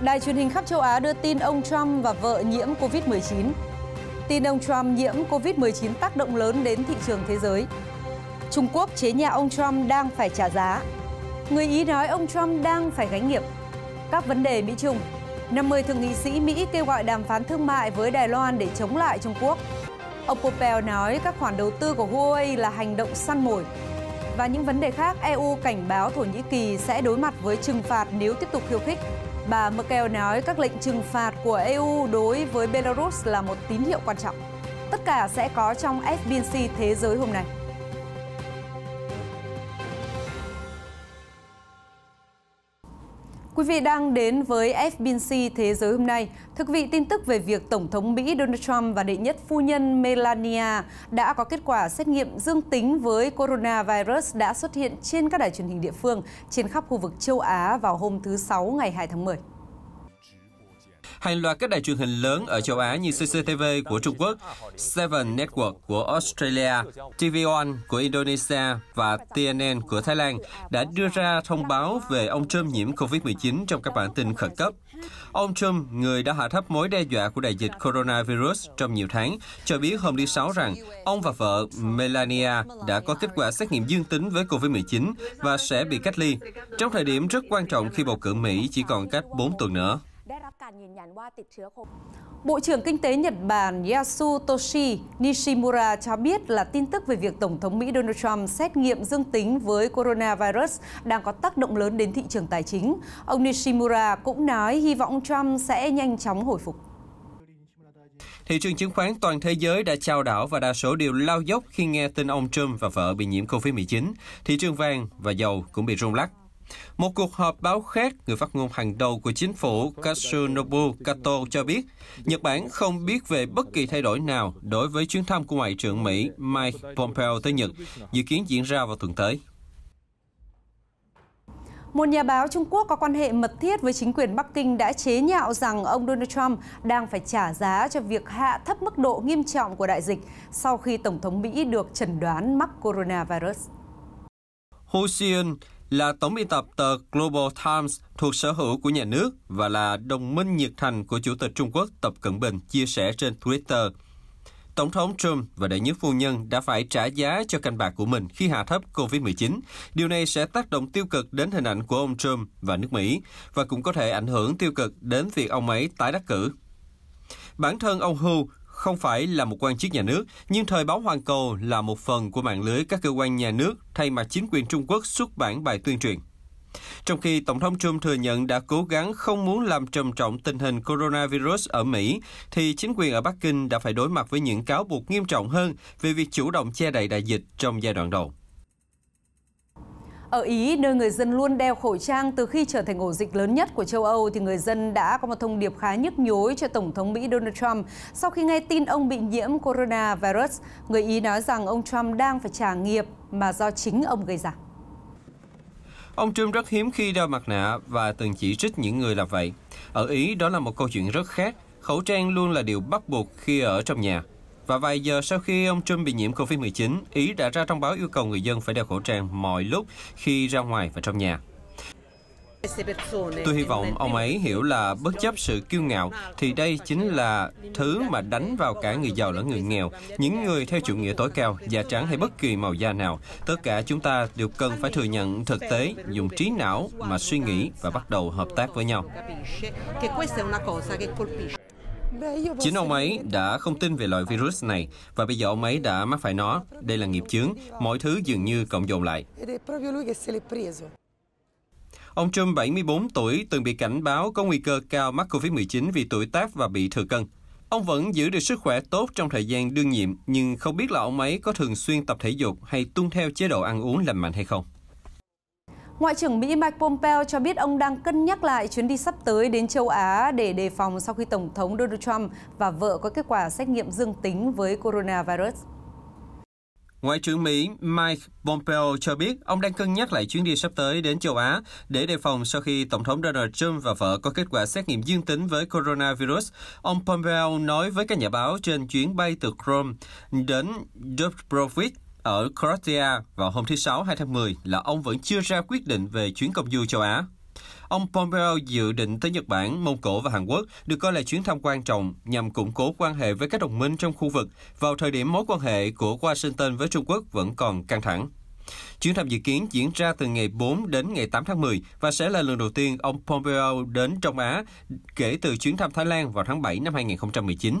Đài truyền hình khắp châu Á đưa tin ông Trump và vợ nhiễm COVID-19. Tin ông Trump nhiễm COVID-19 tác động lớn đến thị trường thế giới. Trung Quốc chế nhà ông Trump đang phải trả giá. Người Ý nói ông Trump đang phải gánh nghiệp. Các vấn đề Mỹ-Trung. 50 thượng nghị sĩ Mỹ kêu gọi đàm phán thương mại với Đài Loan để chống lại Trung Quốc. Ông Pompeo nói các khoản đầu tư của Huawei là hành động săn mồi. Và những vấn đề khác, EU cảnh báo Thổ Nhĩ Kỳ sẽ đối mặt với trừng phạt nếu tiếp tục khiêu khích Bà Merkel nói các lệnh trừng phạt của EU đối với Belarus là một tín hiệu quan trọng. Tất cả sẽ có trong FBC Thế giới hôm nay. Quý vị đang đến với FBC Thế giới hôm nay. Thực quý vị, tin tức về việc Tổng thống Mỹ Donald Trump và đệ nhất phu nhân Melania đã có kết quả xét nghiệm dương tính với coronavirus đã xuất hiện trên các đài truyền hình địa phương trên khắp khu vực châu Á vào hôm thứ Sáu ngày 2 tháng 10. Hàng loạt các đài truyền hình lớn ở châu Á như CCTV của Trung Quốc, Seven Network của Australia, TV One của Indonesia và TNN của Thái Lan đã đưa ra thông báo về ông Trump nhiễm COVID-19 trong các bản tin khẩn cấp. Ông Trump, người đã hạ thấp mối đe dọa của đại dịch coronavirus trong nhiều tháng, cho biết hôm thứ Sáu rằng ông và vợ Melania đã có kết quả xét nghiệm dương tính với COVID-19 và sẽ bị cách ly, trong thời điểm rất quan trọng khi bầu cử Mỹ chỉ còn cách 4 tuần nữa nhìn nhận ว่าติดเชื้อโควิด Bộ trưởng Kinh tế Nhật Bản Yasutoshi Nishimura cho biết là tin tức về việc Tổng thống Mỹ Donald Trump xét nghiệm dương tính với coronavirus đang có tác động lớn đến thị trường tài chính. Ông Nishimura cũng nói hy vọng Trump sẽ nhanh chóng hồi phục. Thị trường chứng khoán toàn thế giới đã trao đảo và đa số đều lao dốc khi nghe tin ông Trump và vợ bị nhiễm COVID-19. Thị trường vàng và dầu cũng bị rung lắc. Một cuộc họp báo khác, người phát ngôn hàng đầu của chính phủ Katsunobu Kato cho biết, Nhật Bản không biết về bất kỳ thay đổi nào đối với chuyến thăm của Ngoại trưởng Mỹ Mike Pompeo tới Nhật, dự kiến diễn ra vào tuần tới. Một nhà báo Trung Quốc có quan hệ mật thiết với chính quyền Bắc Kinh đã chế nhạo rằng ông Donald Trump đang phải trả giá cho việc hạ thấp mức độ nghiêm trọng của đại dịch sau khi Tổng thống Mỹ được chẩn đoán mắc coronavirus. Ho Xian, là tổng biên tập tờ Global Times thuộc sở hữu của nhà nước và là đồng minh nhiệt thành của Chủ tịch Trung Quốc Tập Cận Bình chia sẻ trên Twitter. Tổng thống Trump và đệ nhất phu nhân đã phải trả giá cho canh bạc của mình khi hạ thấp COVID-19. Điều này sẽ tác động tiêu cực đến hình ảnh của ông Trump và nước Mỹ và cũng có thể ảnh hưởng tiêu cực đến việc ông ấy tái đắc cử. Bản thân ông Hu không phải là một quan chức nhà nước, nhưng thời báo Hoàn Cầu là một phần của mạng lưới các cơ quan nhà nước thay mặt chính quyền Trung Quốc xuất bản bài tuyên truyền. Trong khi Tổng thống Trump thừa nhận đã cố gắng không muốn làm trầm trọng tình hình coronavirus ở Mỹ, thì chính quyền ở Bắc Kinh đã phải đối mặt với những cáo buộc nghiêm trọng hơn về việc chủ động che đậy đại dịch trong giai đoạn đầu. Ở Ý, nơi người dân luôn đeo khẩu trang từ khi trở thành ổ dịch lớn nhất của châu Âu, thì người dân đã có một thông điệp khá nhức nhối cho Tổng thống Mỹ Donald Trump sau khi nghe tin ông bị nhiễm coronavirus. Người Ý nói rằng ông Trump đang phải trả nghiệp mà do chính ông gây ra. Ông Trump rất hiếm khi đeo mặt nạ và từng chỉ trích những người làm vậy. Ở Ý, đó là một câu chuyện rất khác. Khẩu trang luôn là điều bắt buộc khi ở trong nhà. Và vài giờ sau khi ông Trump bị nhiễm COVID-19, Ý đã ra thông báo yêu cầu người dân phải đeo khẩu trang mọi lúc khi ra ngoài và trong nhà. Tôi hy vọng ông ấy hiểu là bất chấp sự kiêu ngạo thì đây chính là thứ mà đánh vào cả người giàu lẫn người nghèo, những người theo chủ nghĩa tối cao, da trắng hay bất kỳ màu da nào. Tất cả chúng ta đều cần phải thừa nhận thực tế, dùng trí não mà suy nghĩ và bắt đầu hợp tác với nhau. Chính ông ấy đã không tin về loại virus này và bây giờ ông ấy đã mắc phải nó. Đây là nghiệp chướng, mọi thứ dường như cộng dồn lại. Ông Trump, 74 tuổi, từng bị cảnh báo có nguy cơ cao mắc COVID-19 vì tuổi tác và bị thừa cân. Ông vẫn giữ được sức khỏe tốt trong thời gian đương nhiệm, nhưng không biết là ông ấy có thường xuyên tập thể dục hay tuân theo chế độ ăn uống lành mạnh hay không. Ngoại trưởng Mỹ Mike Pompeo cho biết ông đang cân nhắc lại chuyến đi sắp tới đến châu Á để đề phòng sau khi Tổng thống Donald Trump và vợ có kết quả xét nghiệm dương tính với coronavirus. Ngoại trưởng Mỹ Mike Pompeo cho biết ông đang cân nhắc lại chuyến đi sắp tới đến châu Á để đề phòng sau khi Tổng thống Donald Trump và vợ có kết quả xét nghiệm dương tính với coronavirus. Ông Pompeo nói với các nhà báo trên chuyến bay từ Rome đến Dubrovnik ở Croatia vào hôm thứ Sáu 2 tháng 10 là ông vẫn chưa ra quyết định về chuyến công du châu Á. Ông Pompeo dự định tới Nhật Bản, Mông Cổ và Hàn Quốc được coi là chuyến thăm quan trọng nhằm củng cố quan hệ với các đồng minh trong khu vực vào thời điểm mối quan hệ của Washington với Trung Quốc vẫn còn căng thẳng. Chuyến thăm dự kiến diễn ra từ ngày 4 đến ngày 8 tháng 10 và sẽ là lần đầu tiên ông Pompeo đến Trung Á kể từ chuyến thăm Thái Lan vào tháng 7 năm 2019.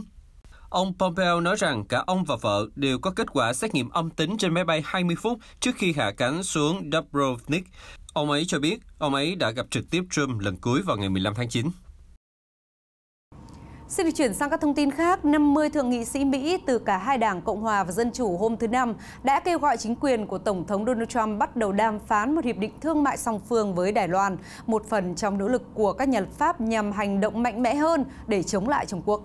Ông Pompeo nói rằng cả ông và vợ đều có kết quả xét nghiệm âm tính trên máy bay 20 phút trước khi hạ cánh xuống Dubrovnik. Ông ấy cho biết ông ấy đã gặp trực tiếp Trump lần cuối vào ngày 15 tháng 9. Xin được chuyển sang các thông tin khác. 50 thượng nghị sĩ Mỹ từ cả hai đảng Cộng hòa và Dân chủ hôm thứ Năm đã kêu gọi chính quyền của Tổng thống Donald Trump bắt đầu đàm phán một hiệp định thương mại song phương với Đài Loan, một phần trong nỗ lực của các nhà lập pháp nhằm hành động mạnh mẽ hơn để chống lại Trung Quốc.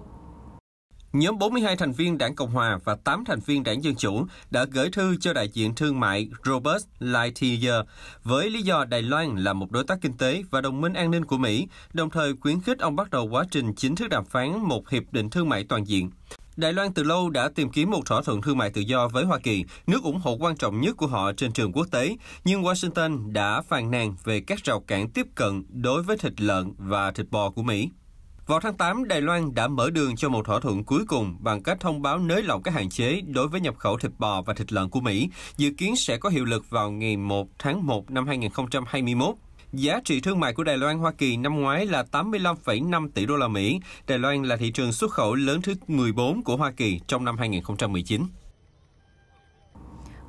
Nhóm 42 thành viên đảng Cộng Hòa và 8 thành viên đảng Dân Chủ đã gửi thư cho đại diện thương mại Robert Lighthizer với lý do Đài Loan là một đối tác kinh tế và đồng minh an ninh của Mỹ, đồng thời khuyến khích ông bắt đầu quá trình chính thức đàm phán một hiệp định thương mại toàn diện. Đài Loan từ lâu đã tìm kiếm một thỏa thuận thương mại tự do với Hoa Kỳ, nước ủng hộ quan trọng nhất của họ trên trường quốc tế, nhưng Washington đã phàn nàn về các rào cản tiếp cận đối với thịt lợn và thịt bò của Mỹ. Vào tháng 8, Đài Loan đã mở đường cho một thỏa thuận cuối cùng bằng cách thông báo nới lỏng các hạn chế đối với nhập khẩu thịt bò và thịt lợn của Mỹ, dự kiến sẽ có hiệu lực vào ngày 1 tháng 1 năm 2021. Giá trị thương mại của Đài Loan Hoa Kỳ năm ngoái là 85,5 tỷ đô la Mỹ. Đài Loan là thị trường xuất khẩu lớn thứ 14 của Hoa Kỳ trong năm 2019.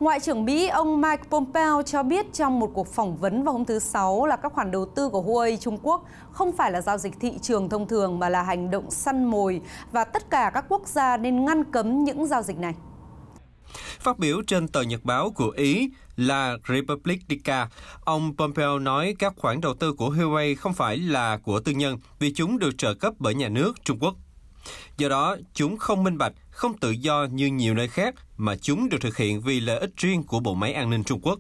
Ngoại trưởng Mỹ ông Mike Pompeo cho biết trong một cuộc phỏng vấn vào hôm thứ Sáu là các khoản đầu tư của Huawei Trung Quốc không phải là giao dịch thị trường thông thường mà là hành động săn mồi và tất cả các quốc gia nên ngăn cấm những giao dịch này. Phát biểu trên tờ Nhật báo của Ý là Republica, ông Pompeo nói các khoản đầu tư của Huawei không phải là của tư nhân vì chúng được trợ cấp bởi nhà nước Trung Quốc. Do đó, chúng không minh bạch, không tự do như nhiều nơi khác mà chúng được thực hiện vì lợi ích riêng của Bộ máy an ninh Trung Quốc.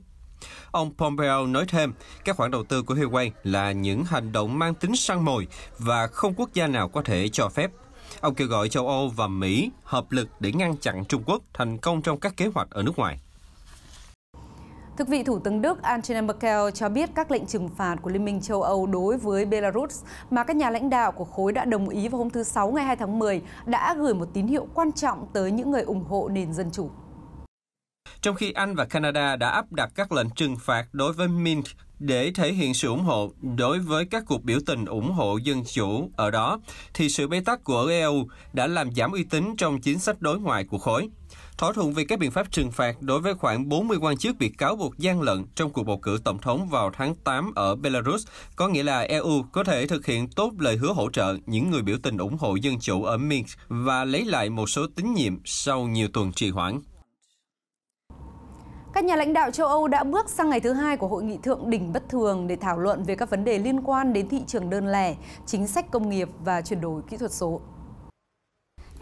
Ông Pompeo nói thêm, các khoản đầu tư của Huawei là những hành động mang tính săn mồi và không quốc gia nào có thể cho phép. Ông kêu gọi châu Âu và Mỹ hợp lực để ngăn chặn Trung Quốc thành công trong các kế hoạch ở nước ngoài. Thực vị Thủ tướng Đức Angela Merkel cho biết các lệnh trừng phạt của Liên minh châu Âu đối với Belarus mà các nhà lãnh đạo của khối đã đồng ý vào hôm thứ Sáu ngày 2 tháng 10 đã gửi một tín hiệu quan trọng tới những người ủng hộ nền dân chủ. Trong khi Anh và Canada đã áp đặt các lệnh trừng phạt đối với Minsk để thể hiện sự ủng hộ đối với các cuộc biểu tình ủng hộ dân chủ ở đó, thì sự bế tắc của EU đã làm giảm uy tín trong chính sách đối ngoại của khối thỏa thuận về các biện pháp trừng phạt đối với khoảng 40 quan chức bị cáo buộc gian lận trong cuộc bầu cử tổng thống vào tháng 8 ở Belarus, có nghĩa là EU có thể thực hiện tốt lời hứa hỗ trợ những người biểu tình ủng hộ dân chủ ở Minsk và lấy lại một số tín nhiệm sau nhiều tuần trì hoãn. Các nhà lãnh đạo châu Âu đã bước sang ngày thứ hai của hội nghị thượng đỉnh bất thường để thảo luận về các vấn đề liên quan đến thị trường đơn lẻ, chính sách công nghiệp và chuyển đổi kỹ thuật số.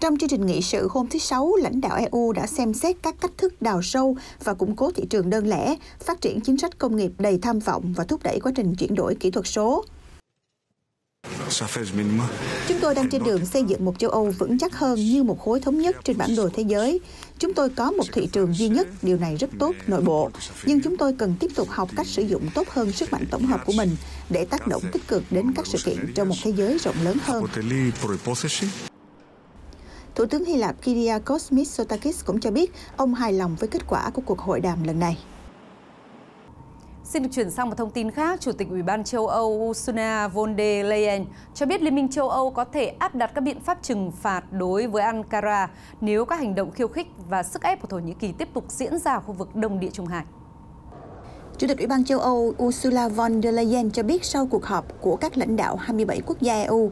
Trong chương trình nghị sự hôm thứ Sáu, lãnh đạo EU đã xem xét các cách thức đào sâu và củng cố thị trường đơn lẻ, phát triển chính sách công nghiệp đầy tham vọng và thúc đẩy quá trình chuyển đổi kỹ thuật số. Chúng tôi đang trên đường xây dựng một châu Âu vững chắc hơn như một khối thống nhất trên bản đồ thế giới. Chúng tôi có một thị trường duy nhất, điều này rất tốt nội bộ, nhưng chúng tôi cần tiếp tục học cách sử dụng tốt hơn sức mạnh tổng hợp của mình để tác động tích cực đến các sự kiện trong một thế giới rộng lớn hơn. Thủ tướng Hy Lạp Kyriakos Mitsotakis cũng cho biết ông hài lòng với kết quả của cuộc hội đàm lần này. Xin được chuyển sang một thông tin khác, Chủ tịch Ủy ban châu Âu Ursula von der Leyen cho biết Liên minh châu Âu có thể áp đặt các biện pháp trừng phạt đối với Ankara nếu các hành động khiêu khích và sức ép của Thổ Nhĩ Kỳ tiếp tục diễn ra ở khu vực Đông Địa Trung Hải. Chủ tịch Ủy ban châu Âu Ursula von der Leyen cho biết sau cuộc họp của các lãnh đạo 27 quốc gia EU,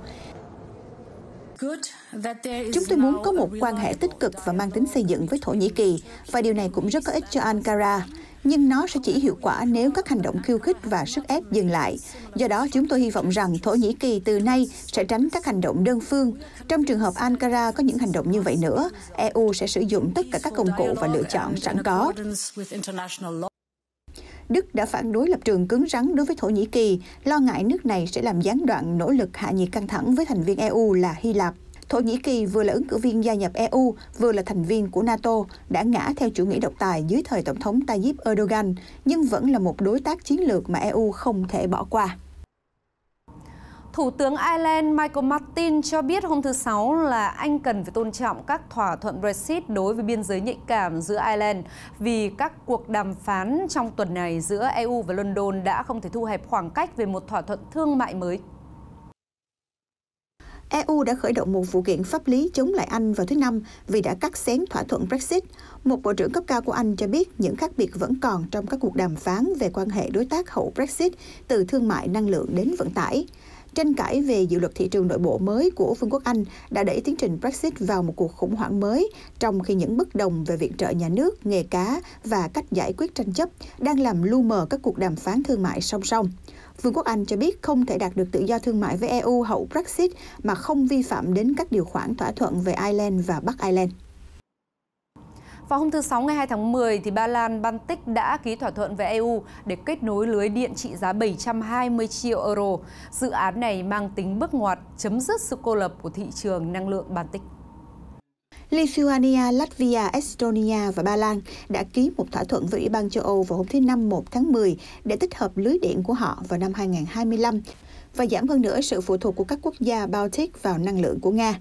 Chúng tôi muốn có một quan hệ tích cực và mang tính xây dựng với Thổ Nhĩ Kỳ, và điều này cũng rất có ích cho Ankara. Nhưng nó sẽ chỉ hiệu quả nếu các hành động khiêu khích và sức ép dừng lại. Do đó, chúng tôi hy vọng rằng Thổ Nhĩ Kỳ từ nay sẽ tránh các hành động đơn phương. Trong trường hợp Ankara có những hành động như vậy nữa, EU sẽ sử dụng tất cả các công cụ và lựa chọn sẵn có. Đức đã phản đối lập trường cứng rắn đối với Thổ Nhĩ Kỳ, lo ngại nước này sẽ làm gián đoạn nỗ lực hạ nhiệt căng thẳng với thành viên EU là Hy Lạp. Thổ Nhĩ Kỳ vừa là ứng cử viên gia nhập EU, vừa là thành viên của NATO, đã ngã theo chủ nghĩa độc tài dưới thời Tổng thống Tayyip Erdogan, nhưng vẫn là một đối tác chiến lược mà EU không thể bỏ qua. Thủ tướng Ireland Michael Martin cho biết hôm thứ Sáu là Anh cần phải tôn trọng các thỏa thuận Brexit đối với biên giới nhạy cảm giữa Ireland vì các cuộc đàm phán trong tuần này giữa EU và London đã không thể thu hẹp khoảng cách về một thỏa thuận thương mại mới. EU đã khởi động một vụ kiện pháp lý chống lại Anh vào thứ Năm vì đã cắt xén thỏa thuận Brexit. Một bộ trưởng cấp cao của Anh cho biết những khác biệt vẫn còn trong các cuộc đàm phán về quan hệ đối tác hậu Brexit từ thương mại năng lượng đến vận tải. Tranh cãi về dự luật thị trường nội bộ mới của Vương quốc Anh đã đẩy tiến trình Brexit vào một cuộc khủng hoảng mới, trong khi những bất đồng về viện trợ nhà nước, nghề cá và cách giải quyết tranh chấp đang làm lu mờ các cuộc đàm phán thương mại song song. Vương quốc Anh cho biết không thể đạt được tự do thương mại với EU hậu Brexit mà không vi phạm đến các điều khoản thỏa thuận về Ireland và Bắc Ireland. Vào hôm thứ Sáu ngày 2 tháng 10, thì Ba Lan Baltic đã ký thỏa thuận với EU để kết nối lưới điện trị giá 720 triệu euro. Dự án này mang tính bước ngoặt chấm dứt sự cô lập của thị trường năng lượng Baltic. Lithuania, Latvia, Estonia và Ba Lan đã ký một thỏa thuận với Ủy ban châu Âu vào hôm thứ Năm 1 tháng 10 để tích hợp lưới điện của họ vào năm 2025 và giảm hơn nữa sự phụ thuộc của các quốc gia Baltic vào năng lượng của Nga.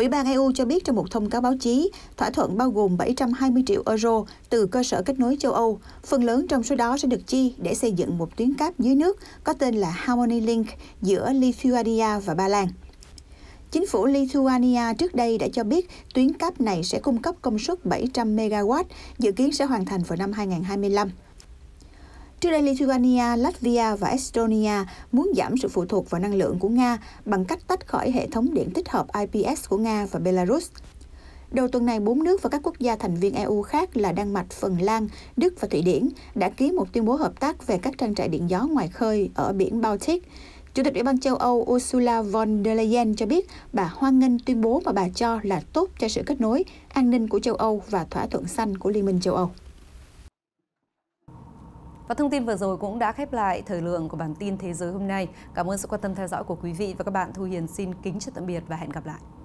Ủy ban EU cho biết trong một thông cáo báo chí, thỏa thuận bao gồm 720 triệu euro từ cơ sở kết nối châu Âu. Phần lớn trong số đó sẽ được chi để xây dựng một tuyến cáp dưới nước có tên là Harmony Link giữa Lithuania và Ba Lan. Chính phủ Lithuania trước đây đã cho biết tuyến cáp này sẽ cung cấp công suất 700 MW, dự kiến sẽ hoàn thành vào năm 2025. Trước đây, Lithuania, Latvia và Estonia muốn giảm sự phụ thuộc vào năng lượng của Nga bằng cách tách khỏi hệ thống điện tích hợp IPS của Nga và Belarus. Đầu tuần này, bốn nước và các quốc gia thành viên EU khác là Đan Mạch, Phần Lan, Đức và Thụy Điển đã ký một tuyên bố hợp tác về các trang trại điện gió ngoài khơi ở biển Baltic. Chủ tịch Ủy ban châu Âu Ursula von der Leyen cho biết bà hoan nghênh tuyên bố mà bà cho là tốt cho sự kết nối, an ninh của châu Âu và thỏa thuận xanh của Liên minh châu Âu. Và thông tin vừa rồi cũng đã khép lại thời lượng của bản tin thế giới hôm nay. Cảm ơn sự quan tâm theo dõi của quý vị và các bạn. Thu Hiền xin kính chào tạm biệt và hẹn gặp lại.